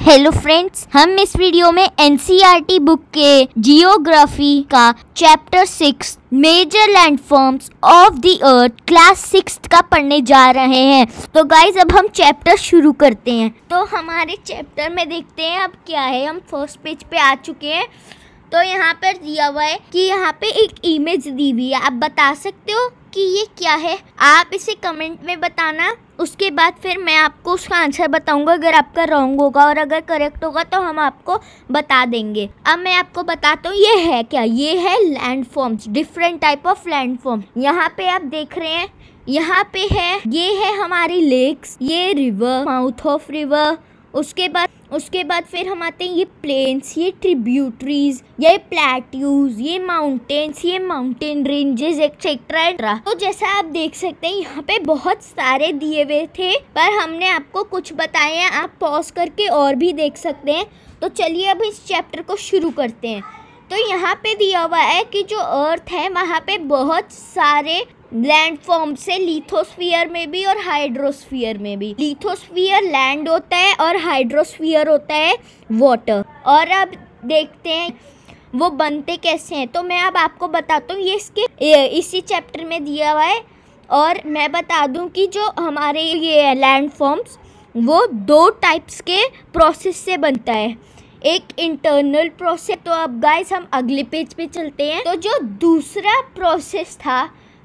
hello friends हम इस video में एन बुक e के जियोग्राफी का chapter six major landforms of the earth class six का पढ़ने जा रहे हैं तो गाइज अब हम चैप्टर शुरू करते हैं तो हमारे चैप्टर में देखते हैं अब क्या है हम फर्स्ट पेज पे आ चुके हैं तो यहाँ पर दिया हुआ है कि यहाँ पे एक इमेज दी हुई है आप बता सकते हो कि ये क्या है आप इसे कमेंट में बताना उसके बाद फिर मैं आपको उसका आंसर बताऊंगा अगर आपका रॉन्ग होगा और अगर करेक्ट होगा तो हम आपको बता देंगे अब मैं आपको बताता हूँ ये है क्या ये है land forms different type of land form यहाँ पे आप देख रहे हैं यहाँ पे है ये है हमारी लेक्स ये रिवर माउथ ऑफ रिवर उसके बाद उसके बाद फिर हम आते हैं ये प्लेन्स ये ट्रिब्यूटरीज ये प्लेट्यूज ये माउंटेन्स ये माउंटेन रेंजेस एक्सेट्रा एट्रा तो जैसा आप देख सकते हैं यहाँ पे बहुत सारे दिए हुए थे पर हमने आपको कुछ बताए हैं आप पॉज करके और भी देख सकते हैं तो चलिए अब इस चैप्टर को शुरू करते हैं तो यहाँ पे दिया हुआ है कि जो अर्थ है वहाँ पे बहुत सारे फॉर्म से लिथोस्फीयर में भी और हाइड्रोस्फीयर में भी लिथोस्फीयर लैंड होता है और हाइड्रोस्फीयर होता है वाटर और अब देखते हैं वो बनते कैसे हैं तो मैं अब आपको बताता हूँ ये इसके इसी चैप्टर में दिया हुआ है और मैं बता दूं कि जो हमारे ये फॉर्म्स वो दो टाइप्स के प्रोसेस से बनता है एक इंटरनल प्रोसेस तो अब गाइस हम अगले पेज पे चलते हैं तो जो दूसरा प्रोसेस था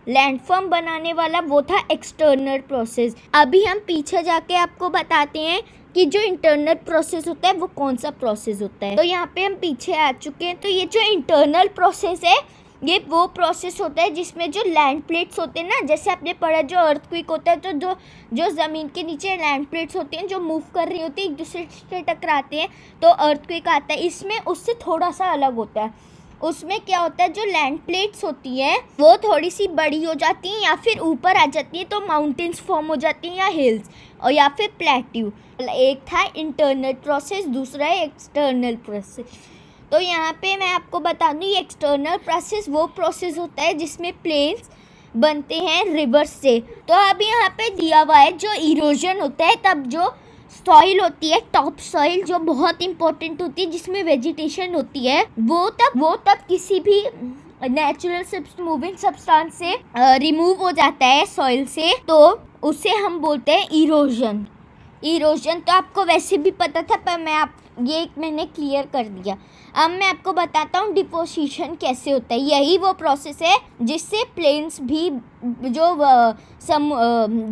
लैंडफॉर्म बनाने वाला वो था एक्सटर्नल प्रोसेस अभी हम पीछे जाके आपको बताते हैं कि जो इंटरनल प्रोसेस होता है वो कौन सा प्रोसेस होता है तो यहाँ पे हम पीछे आ चुके हैं तो ये जो इंटरनल प्रोसेस है ये वो प्रोसेस होता है जिसमें जो लैंड प्लेट्स होते हैं ना जैसे आपने पढ़ा जो अर्थ क्विक होता है तो जो जो ज़मीन के नीचे लैंड प्लेट्स होती हैं जो मूव कर रही होती है एक दूसरे से टकराते हैं तो अर्थ क्विक आता है इसमें उससे थोड़ा सा अलग होता है उसमें क्या होता है जो लैंड प्लेट्स होती हैं वो थोड़ी सी बड़ी हो जाती हैं या फिर ऊपर आ जाती हैं तो माउंटेन्स फॉर्म हो जाती हैं या हिल्स और या फिर प्लेट्यू एक था इंटरनल प्रोसेस दूसरा है एक्सटर्नल प्रोसेस तो यहाँ पे मैं आपको बता दूँ एक्सटर्नल प्रोसेस वो प्रोसेस होता है जिसमें प्लेन्स बनते हैं रिवर्स से तो अब यहाँ पे दिया हुआ है जो इरोजन होता है तब जो सॉइल होती है टॉप सॉइल जो बहुत इंपॉर्टेंट होती है जिसमें वेजिटेशन होती है वो तब वो तब किसी भी नेचुरल मूविंग सब्सटेंस से रिमूव हो जाता है सॉइल से तो उसे हम बोलते हैं इरोजन इरोजन तो आपको वैसे भी पता था पर मैं आप ये एक मैंने क्लियर कर दिया अब मैं आपको बताता हूँ डिपोजिशन कैसे होता है यही वो प्रोसेस है जिससे प्लेन्स भी जो सम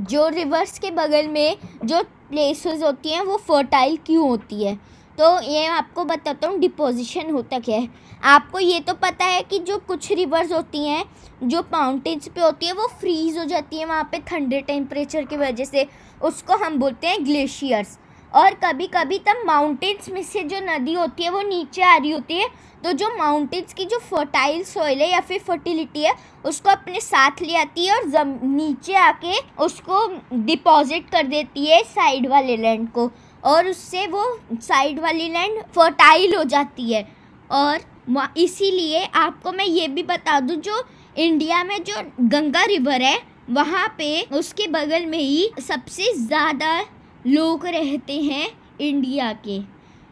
जो रिवर्स के बगल में जो प्लेसेस होती हैं वो फर्टाइल क्यों होती है तो ये आपको बताता हूँ डिपोजिशन होता क्या है आपको ये तो पता है कि जो कुछ रिवर्स होती हैं जो माउंटेन्स पे होती है वो फ्रीज़ हो जाती है वहाँ पे ठंडे टेम्परेचर की वजह से उसको हम बोलते हैं ग्लेशियर्स और कभी कभी तब माउंटेन्स में से जो नदी होती है वो नीचे आ रही होती है तो जो माउंटेन्स की जो फर्टाइल सॉइल है या फिर फर्टिलिटी है उसको अपने साथ ले आती है और जम नीचे आके उसको डिपॉजिट कर देती है साइड वाले लैंड को और उससे वो साइड वाली लैंड फर्टाइल हो जाती है और इसीलिए आपको मैं ये भी बता दूं जो इंडिया में जो गंगा रिवर है वहाँ पे उसके बगल में ही सबसे ज़्यादा लोग रहते हैं इंडिया के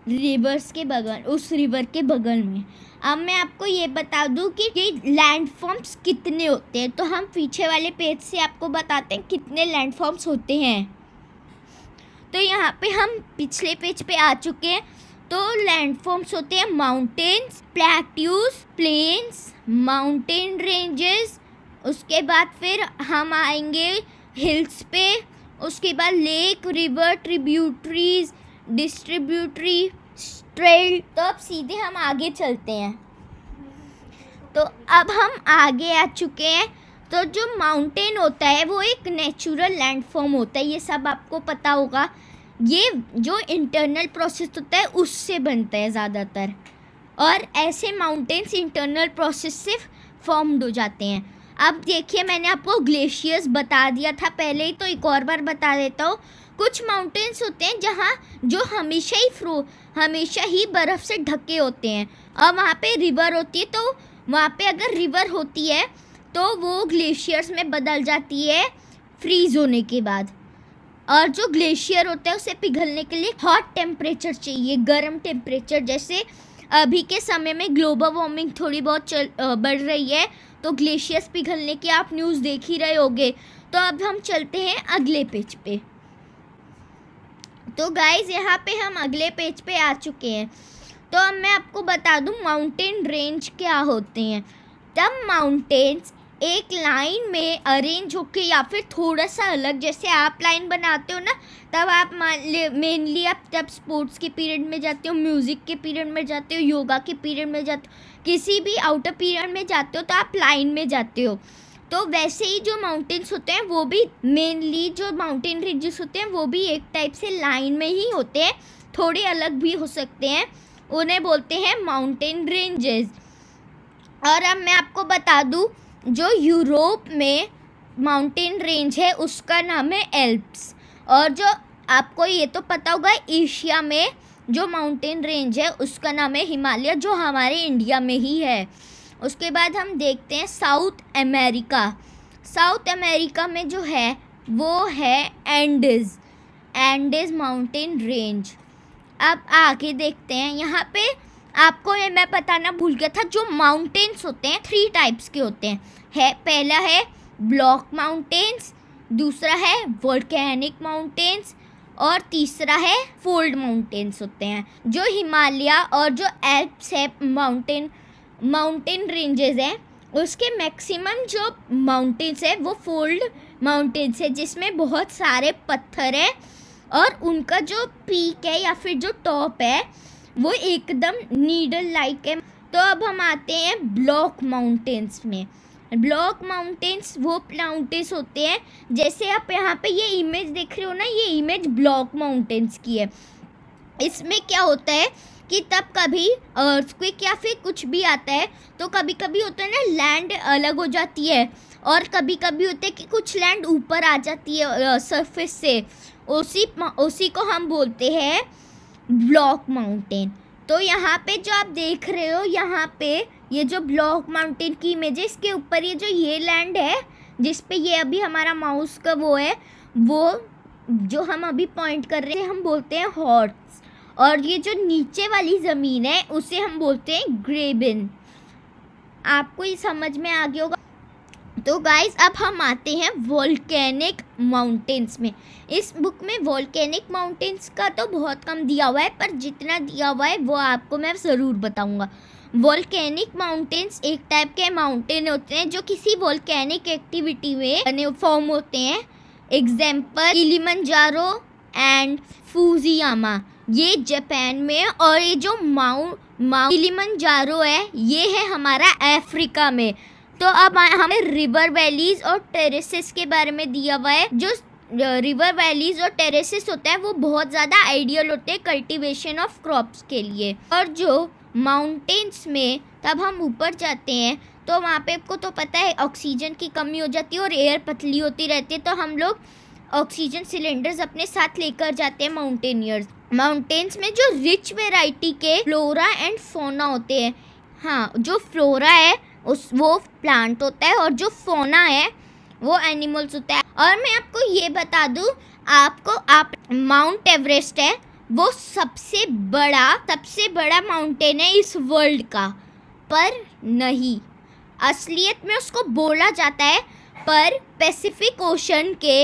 रिवर्स के बगल उस रिवर के बगल में अब मैं आपको ये बता दूं कि ये लैंडफॉर्म्स कितने होते हैं तो हम पीछे वाले पेज से आपको बताते हैं कितने लैंडफॉर्म्स होते हैं तो यहाँ पे हम पिछले पेज पे आ चुके हैं तो लैंडफॉर्म्स होते हैं mountains plateaus plains mountain ranges उसके बाद फिर हम आएंगे हिल्स पे उसके बाद lake river tributaries distributary trail तो अब सीधे हम आगे चलते हैं तो अब हम आगे आ चुके हैं तो जो माउंटेन होता है वो एक नेचुरल लैंडफॉर्म होता है ये सब आपको पता होगा ये जो इंटरनल प्रोसेस होता है उससे बनता है ज़्यादातर और ऐसे माउंटेन्स इंटरनल प्रोसेस से फॉर्म्ड हो जाते हैं अब देखिए मैंने आपको ग्लेशियर्स बता दिया था पहले ही तो एक और बार बता देता हूँ कुछ माउंटेन्स होते हैं जहाँ जो हमेशा ही फ्रो हमेशा ही बर्फ़ से ढके होते हैं और वहाँ पे रिवर होती है तो वहाँ पे अगर रिवर होती है तो वो ग्लेशियर्स में बदल जाती है फ्रीज होने के बाद और जो ग्लेशियर होता है उसे पिघलने के लिए हॉट टेम्परेचर चाहिए गर्म टेम्परेचर जैसे अभी के समय में ग्लोबल वार्मिंग थोड़ी बहुत चल बढ़ रही है तो ग्लेशियर्स पिघलने की आप न्यूज़ देख ही रहे होंगे तो अब हम चलते हैं अगले पेज पे तो गाइज यहाँ पे हम अगले पेज पे आ चुके हैं तो अब मैं आपको बता दूँ माउंटेन रेंज क्या होते हैं तब माउंटेन्स एक लाइन में अरेंज होके या फिर थोड़ा सा अलग जैसे आप लाइन बनाते हो ना तब आप मेनली आप तब स्पोर्ट्स के पीरियड में जाते हो म्यूज़िक के पीरियड में जाते हो योगा के पीरियड में जाते हो किसी भी आउटर पीरियड में जाते हो तो आप लाइन में जाते हो तो वैसे ही जो माउंटेन्स होते हैं वो भी मेनली जो माउंटेन रेंजेस होते हैं वो भी एक टाइप से लाइन में ही होते हैं थोड़े अलग भी हो सकते हैं उन्हें बोलते हैं माउंटेन रेंजेस और अब मैं आपको बता दूँ जो यूरोप में माउंटेन रेंज है उसका नाम है एल्प्स और जो आपको ये तो पता होगा एशिया में जो माउंटेन रेंज है उसका नाम है हिमालय जो हमारे इंडिया में ही है उसके बाद हम देखते हैं साउथ अमेरिका साउथ अमेरिका में जो है वो है एंडेज एंडेज माउंटेन रेंज अब आगे देखते हैं यहाँ पे आपको ये मैं बताना भूल गया था जो माउंटेन्स होते हैं थ्री टाइप्स के होते हैं है पहला है ब्लॉक माउंटेन्स दूसरा है वोल्केनिक माउंटेन्स और तीसरा है फोल्ड माउंटेन्स होते हैं जो हिमालय और जो एल्प्स है माउंटेन माउंटेन रेंजेस हैं उसके मैक्सिमम जो माउंटेन्स है वो फोल्ड माउंटेन्स है जिसमें बहुत सारे पत्थर हैं और उनका जो पीक है या फिर जो टॉप है वो एकदम नीडल लाइक है तो अब हम आते हैं ब्लॉक माउंटेन्स में ब्लॉक माउंटेन्स वो माउंटेन्स होते हैं जैसे आप यहाँ पे ये इमेज देख रहे हो ना ये इमेज ब्लॉक माउंटेन्स की है इसमें क्या होता है कि तब कभी अर्थक्विक या फिर कुछ भी आता है तो कभी कभी होता है ना लैंड अलग हो जाती है और कभी कभी होता है कि कुछ लैंड ऊपर आ जाती है सरफेस से उसी उसी को हम बोलते हैं ब्लॉक माउंटेन तो यहाँ पे जो आप देख रहे हो यहाँ पे ये जो ब्लॉक माउंटेन की इमेज है इसके ऊपर ये जो ये लैंड है जिस पे ये अभी हमारा माउस का वो है वो जो हम अभी पॉइंट कर रहे हैं हम बोलते हैं हॉर्स और ये जो नीचे वाली ज़मीन है उसे हम बोलते हैं ग्रेबिन आपको ये समझ में आ गया होगा तो गाइज अब हम आते हैं वॉल्केनिक माउंटेंस में इस बुक में वॉल्केनिक माउंटेंस का तो बहुत कम दिया हुआ है पर जितना दिया हुआ है वो आपको मैं ज़रूर बताऊँगा वॉल्केनिक माउंटेन्स एक टाइप के माउंटेन होते हैं जो किसी वॉल्केनिक एक्टिविटी में बने फॉर्म होते हैं एग्जाम्पल जारो एंड फूजियामा ये जापान में और ये जो माउंट माउंट जारो है ये है हमारा अफ्रीका में तो अब हमें रिवर वैलीज और टेरेसेस के बारे में दिया हुआ है जो रिवर वैलीज और टेरेसेस होते हैं वो बहुत ज़्यादा आइडियल होते हैं कल्टीवेशन ऑफ क्रॉप्स के लिए और जो माउंटेन्स में तब हम ऊपर जाते हैं तो वहाँ पे आपको तो पता है ऑक्सीजन की कमी हो जाती है और एयर पतली होती रहती है तो हम लोग ऑक्सीजन सिलेंडर्स अपने साथ लेकर जाते हैं माउंटेनियर्स माउंटेन्स में जो रिच वेराइटी के फ्लोरा एंड फोना होते हैं हाँ जो फ्लोरा है उस वो प्लांट होता है और जो फोना है वो एनिमल्स होता है और मैं आपको ये बता दूँ आपको आप माउंट एवरेस्ट है वो सबसे बड़ा सबसे बड़ा माउंटेन है इस वर्ल्ड का पर नहीं असलियत में उसको बोला जाता है पर पैसिफिक ओशन के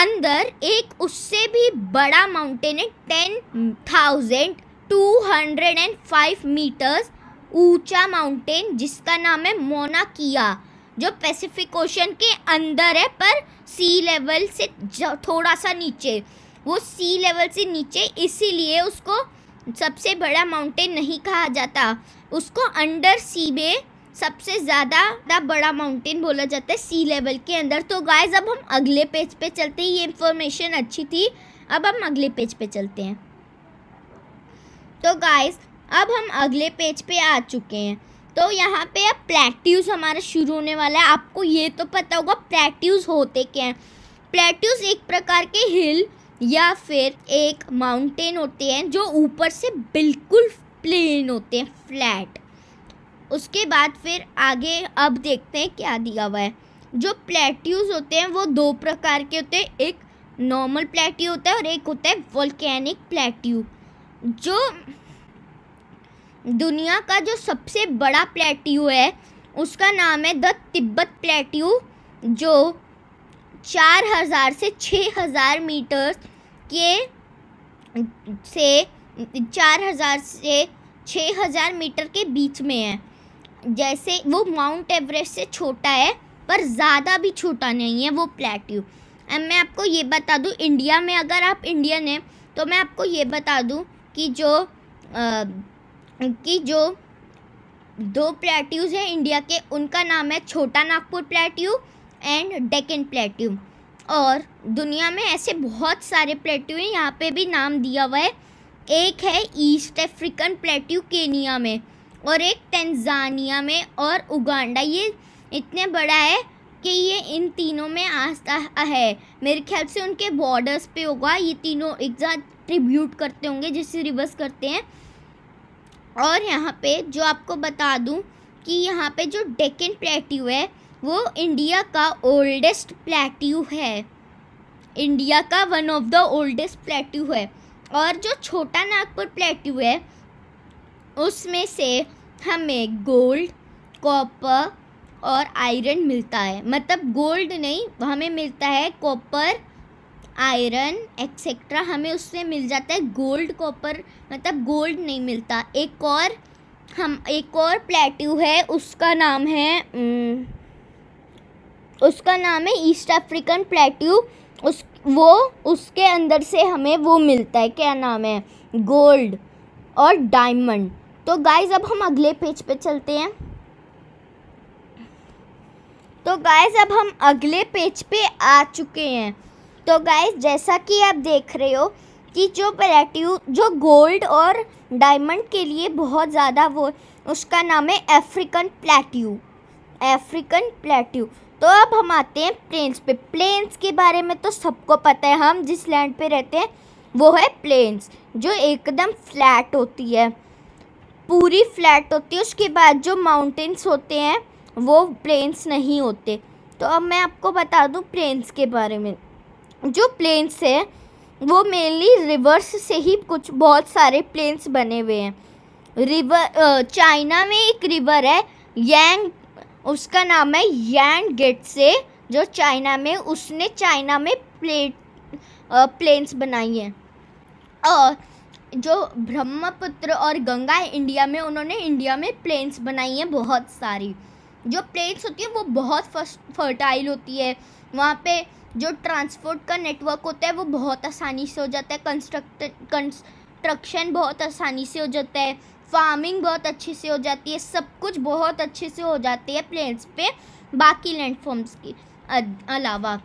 अंदर एक उससे भी बड़ा माउंटेन है ten thousand two hundred and five metres ऊंचा माउंटेन जिसका नाम है मोना किया जो पैसिफिक ओशन के अंदर है पर सी लेवल से थोड़ा सा नीचे वो सी लेवल से नीचे इसीलिए उसको सबसे बड़ा माउंटेन नहीं कहा जाता उसको अंडर सी में सबसे ज़्यादा बड़ा माउंटेन बोला जाता है सी लेवल के अंदर तो गाइज अब हम अगले पेज पे चलते हैं ये इन्फॉर्मेशन अच्छी थी अब हम अगले पेज पे चलते हैं तो गाइज अब हम अगले पेज पे आ चुके हैं तो यहाँ पे अब प्लेट्यूज हमारा शुरू होने वाला है आपको ये तो पता होगा प्लेट्यूज होते क्या हैं प्लेट्यूज एक प्रकार के हिल या फिर एक माउंटेन होते हैं जो ऊपर से बिल्कुल प्लेन होते हैं फ्लैट उसके बाद फिर आगे अब देखते हैं क्या दिया हुआ है जो प्लेट्यूज होते हैं वो दो प्रकार के होते हैं एक नॉर्मल प्लेट्यू होता है और एक होता है वोल्केनिक प्लेट्यू जो दुनिया का जो सबसे बड़ा प्लेट्यू है उसका नाम है द तिब्बत प्लेट्यू जो चार हज़ार से छः हज़ार मीटर के से चार हज़ार से छः हज़ार मीटर के बीच में है जैसे वो माउंट एवरेस्ट से छोटा है पर ज़्यादा भी छोटा नहीं है वो प्लेट्यू अब मैं आपको ये बता दूँ इंडिया में अगर आप इंडियन हैं तो मैं आपको ये बता दूँ कि जो आ, कि जो दो प्लेट्यूज़ हैं इंडिया के उनका नाम है Chota Nagpur plateau and Deccan plateau और दुनिया में ऐसे बहुत सारे प्लेट्यू हैं यहाँ पे भी नाम दिया हुआ है एक है ईस्ट अफ्रीकन प्लेट्यू केनिया में और एक तंजानिया में और उगांडा ये इतने बड़ा है कि ये इन तीनों में आस्था है मेरे ख्याल से उनके बॉर्डर्स पे होगा ये तीनों एक साथ ट्रिब्यूट करते होंगे जिसे रिवर्स करते हैं और यहाँ पे जो आपको बता दूँ कि यहाँ पे जो डेकन प्लेट्यू है वो इंडिया का ओल्डेस्ट प्लेट्यू है इंडिया का one of the oldest plateau है और जो छोटा नागपुर प्लेट्यू है उसमें से हमें गोल्ड कॉपर और आयरन मिलता है मतलब गोल्ड नहीं हमें मिलता है कॉपर आयरन एक्सेट्रा हमें उससे मिल जाता है गोल्ड कॉपर मतलब गोल्ड नहीं मिलता एक और हम एक और प्लेट्यू है उसका नाम है न, उसका नाम है ईस्ट अफ्रीकन प्लेट्यू उस वो उसके अंदर से हमें वो मिलता है क्या नाम है गोल्ड और डायमंड तो गाइज अब हम अगले पेज पे चलते हैं तो गाइज अब हम अगले पेज पे आ चुके हैं तो गाइज जैसा कि आप देख रहे हो कि जो प्लेट्यू जो गोल्ड और डायमंड के लिए बहुत ज़्यादा वो उसका नाम है अफ्रीकन प्लेट्यू अफ्रीकन प्लेट्यू तो अब हम आते हैं प्लेन्स पे प्लेन्स के बारे में तो सबको पता है हम जिस लैंड पे रहते हैं वो है प्लेन्स जो एकदम फ्लैट होती है पूरी फ्लैट होती है उसके बाद जो माउंटेन्स होते हैं वो प्लेन्स नहीं होते तो अब मैं आपको बता दूं प्लेन्स के बारे में जो प्लेन्स है वो मेनली रिवर्स से ही कुछ बहुत सारे प्लेन्स बने हुए हैं रिवर चाइना में एक रिवर है यांग उसका नाम है यान से जो चाइना में उसने चाइना में प्लेट प्लेन्स बनाई हैं और जो ब्रह्मपुत्र और गंगा है इंडिया में उन्होंने इंडिया में प्लेन्स बनाई हैं बहुत सारी जो प्लेन्स होती है वो बहुत फर्टाइल होती है वहाँ पे जो ट्रांसपोर्ट का नेटवर्क होता है वो बहुत आसानी से हो जाता है कंस्ट्रक्ट कंस्ट्रक्शन बहुत आसानी से हो जाता है फार्मिंग बहुत अच्छे से हो जाती है सब कुछ बहुत अच्छे से हो जाती है प्लेन्स पे बाकी लैंडफॉर्म्स के अलावा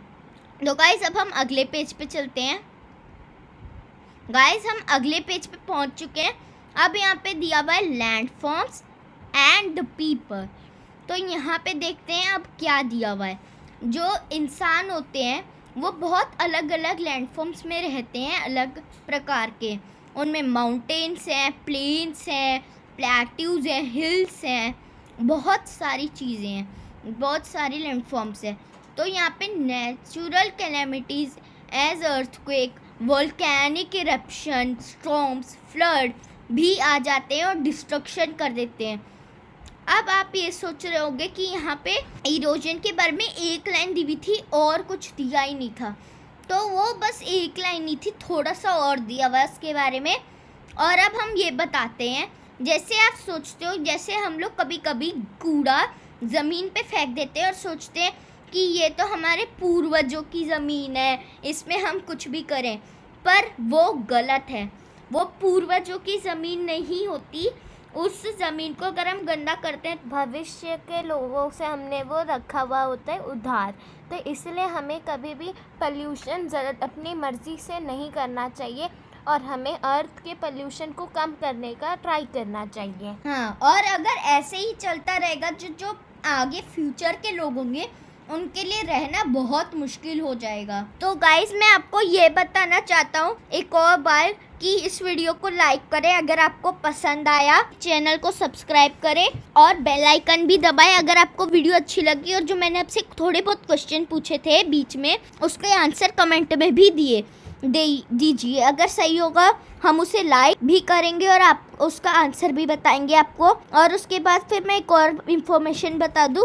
तो गाइज अब हम अगले पेज पे चलते हैं गाइज हम अगले पेज पे पहुंच चुके हैं अब यहाँ पे दिया हुआ है लैंडफॉर्म्स एंड द पीपल तो यहाँ पे देखते हैं अब क्या दिया हुआ है जो इंसान होते हैं वो बहुत अलग अलग लैंडफॉर्म्स में रहते हैं अलग प्रकार के उनमें माउंटेन्स हैं प्लेन्स हैं प्लेट्यूज़ हैं हिल्स हैं बहुत सारी चीज़ें हैं बहुत सारी लैंडफॉर्म्स हैं तो यहाँ पे natural calamities as earthquake volcanic eruption storms flood भी आ जाते हैं और डिस्ट्रक्शन कर देते हैं अब आप ये सोच रहे होंगे कि यहाँ पे इरोजन के बारे में एक लाइन दी हुई थी और कुछ दिया ही नहीं था तो वो बस एक लाइन ही थी थोड़ा सा और दिया हुआ उसके बारे में और अब हम ये बताते हैं जैसे आप सोचते हो जैसे हम लोग कभी कभी कूड़ा ज़मीन पे फेंक देते हैं और सोचते हैं कि ये तो हमारे पूर्वजों की ज़मीन है इसमें हम कुछ भी करें पर वो गलत है वो पूर्वजों की ज़मीन नहीं होती उस ज़मीन को अगर हम गंदा करते हैं भविष्य के लोगों से हमने वो रखा हुआ होता है उधार तो इसलिए हमें कभी भी पल्यूशन अपनी मर्ज़ी से नहीं करना चाहिए और हमें अर्थ के पल्यूशन को कम करने का ट्राई करना चाहिए हाँ और अगर ऐसे ही चलता रहेगा जो जो आगे फ्यूचर के लोग होंगे उनके लिए रहना बहुत मुश्किल हो जाएगा तो गाइज मैं आपको ये बताना चाहता हूँ एक और बार कि इस वीडियो को लाइक करें अगर आपको पसंद आया चैनल को सब्सक्राइब करें और बेल आइकन भी दबाएं अगर आपको वीडियो अच्छी लगी और जो मैंने आपसे थोड़े बहुत क्वेश्चन पूछे थे बीच में उसके आंसर कमेंट में भी दिए दे दीजिए अगर सही होगा हम उसे लाइक भी करेंगे और आप उसका आंसर भी बताएंगे आपको और उसके बाद फिर मैं एक और इन्फॉर्मेशन बता दूँ